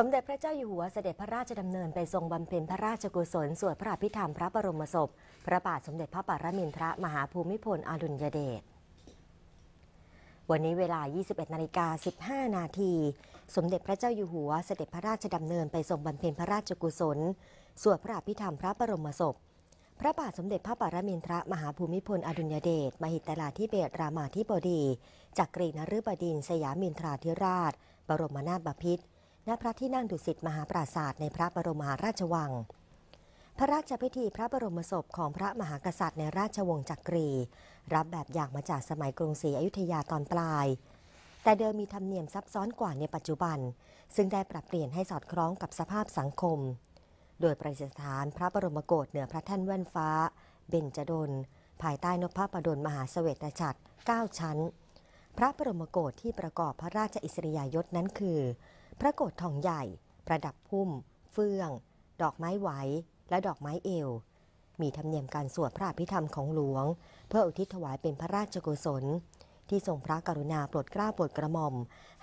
สมเด็จพระเจ้าอยู่หัวเสด็จพระราชดำเนินไปทรงบำเพ็ญพระราชกุศลสวดพระอภิธรรมพระบรมศพพระบาทสมเด็จพระปรมินทรมหาภูมิพลอดุลยเดช วันนี้เวลา 21นาฬิกา15นาที สมเด็จพระเจ้าอยู่หัวเสด็จพระราชดำเนินไปทรงบำเพ็ญพระราชกุศลสวดพระอภิธรรมพระบรมศพ พระบาทสมเด็จพระปรมินทรมหาภูมิพลอดุลยเดชมหิตลาธิเบศรามาธิบดีจักรีนฤบดินสยามินทราธิราช บรมนาถบพิตรณพระที่นั่งดุสิตมหาปราศาสตร์ในพระบรมหาราชวัง พระราชพิธีพระบรมศพของพระมหากษัตริย์ในราชวงศ์จักรี รับแบบอย่างมาจากสมัยกรุงศรีอยุธยาตอนปลาย แต่เดิมมีธรรมเนียมซับซ้อนกว่าในปัจจุบัน ซึ่งได้ปรับเปลี่ยนให้สอดคล้องกับสภาพสังคม โดยประดิษฐาน พระบรมโกศเหนือพระแท่นแว่นฟ้าเบญจดลภายใต้นพพระประดลมหาเสวตฉัตร9ชั้น พระบรมโกศที่ประกอบพระราชอิสริยยศนั้นคือพระโกศทองใหญ่ ประดับพุ่ม เฟื่อง ดอกไม้ไหว และดอกไม้เอว มีธรรมเนียมการสวดพระอภิธรรมของหลวง เพื่ออุทิศถวายเป็นพระราชกุศลที่ทรงพระกรุณาโปรดเกล้าโปรดกระหม่อม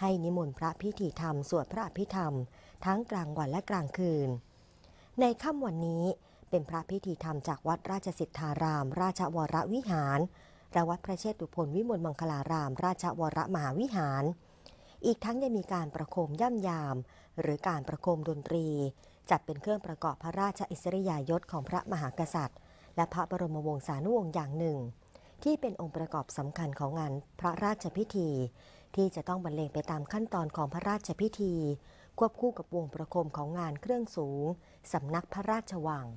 ให้นิมนต์พระพิธีธรรมสวดพระอภิธรรมทั้งกลางวันและกลางคืน ในค่ำวันนี้เป็นพระพิธีธรรมจากวัดราชสิทธาราม ราชวรวิหารและวัด พระเชตุพนวิมลมังคลาราม ราชวรมหาวิหารอีกทั้งยังมีการประโคมย่ำยามหรือการประโคมดนตรี จัดเป็นเครื่องประกอบพระราชอิสริยยศของพระมหากษัตริย์ และพระบรมวงศานุวงศ์อย่างหนึ่ง ที่เป็นองค์ประกอบสำคัญของงานพระราชพิธี ที่จะต้องบรรเลงไปตามขั้นตอนของพระราชพิธี ควบคู่กับวงประโคมของงานเครื่องสูงสำนักพระราชวัง